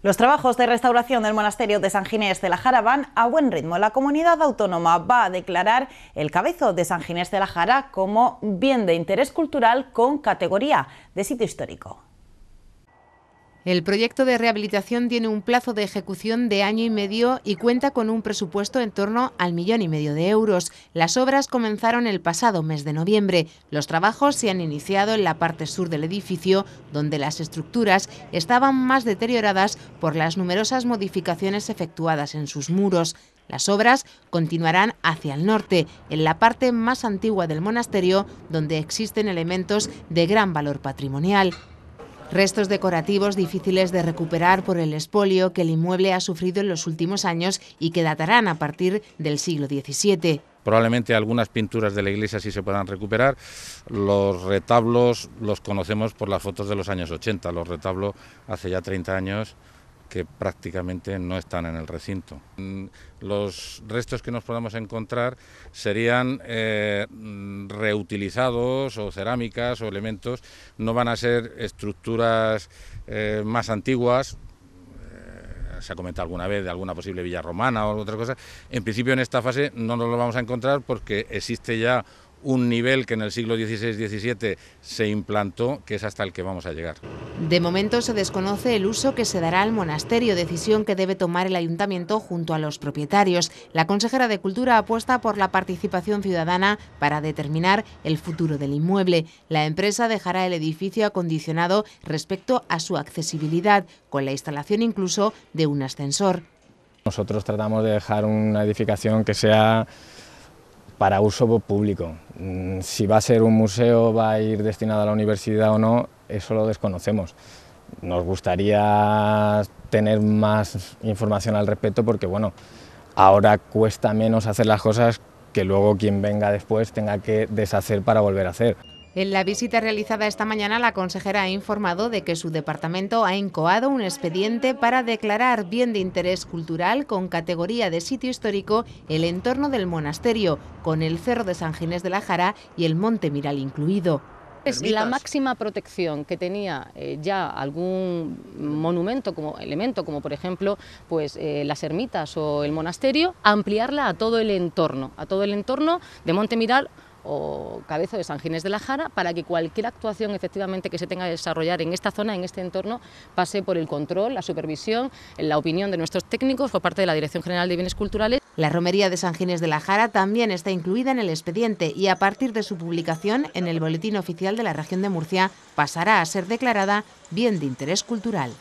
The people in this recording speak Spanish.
Los trabajos de restauración del monasterio de San Ginés de la Jara van a buen ritmo. La comunidad autónoma va a declarar el cabezo de San Ginés de la Jara como bien de interés cultural con categoría de sitio histórico. El proyecto de rehabilitación tiene un plazo de ejecución de año y medio y cuenta con un presupuesto en torno al millón y medio de euros. Las obras comenzaron el pasado mes de noviembre. Los trabajos se han iniciado en la parte sur del edificio, donde las estructuras estaban más deterioradas por las numerosas modificaciones efectuadas en sus muros. Las obras continuarán hacia el norte, en la parte más antigua del monasterio, donde existen elementos de gran valor patrimonial. Restos decorativos difíciles de recuperar por el espolio que el inmueble ha sufrido en los últimos años y que datarán a partir del siglo XVII. Probablemente algunas pinturas de la iglesia sí se puedan recuperar. Los retablos los conocemos por las fotos de los años 80. Los retablos hace ya 30 años que prácticamente no están en el recinto. Mm, los restos que nos podamos encontrar serían eh, reutilizados o cerámicas o elementos, no van a ser estructuras eh, más antiguas, eh, se ha comentado alguna vez de alguna posible villa romana o otra cosa. En principio en esta fase no nos lo vamos a encontrar porque existe ya un nivel que en el siglo XVI-XVII se implantó, que es hasta el que vamos a llegar. De momento se desconoce el uso que se dará al monasterio, decisión que debe tomar el ayuntamiento junto a los propietarios. La consejera de Cultura apuesta por la participación ciudadana para determinar el futuro del inmueble. La empresa dejará el edificio acondicionado respecto a su accesibilidad, con la instalación incluso de un ascensor. Nosotros tratamos de dejar una edificación que sea para uso público. Mm, si va a ser un museo, va a ir destinado a la universidad o no, eso lo desconocemos. Nos gustaría tener más información al respecto porque, bueno, ahora cuesta menos hacer las cosas que luego quien venga después tenga que deshacer para volver a hacer. En la visita realizada esta mañana, la consejera ha informado de que su departamento ha incoado un expediente para declarar bien de interés cultural con categoría de sitio histórico el entorno del monasterio, con el Cerro de San Ginés de la Jara y el Monte Miral incluido. Es la máxima protección que tenía eh, ya algún monumento como elemento, como por ejemplo pues, eh, las ermitas o el monasterio, ampliarla a todo el entorno, a todo el entorno de Monte Miral o Cabezo de San Ginés de la Jara para que cualquier actuación efectivamente que se tenga que desarrollar en esta zona, en este entorno, pase por el control, la supervisión, la opinión de nuestros técnicos por parte de la Dirección General de Bienes Culturales. La romería de San Ginés de la Jara también está incluida en el expediente y a partir de su publicación en el Boletín Oficial de la Región de Murcia pasará a ser declarada Bien de Interés Cultural.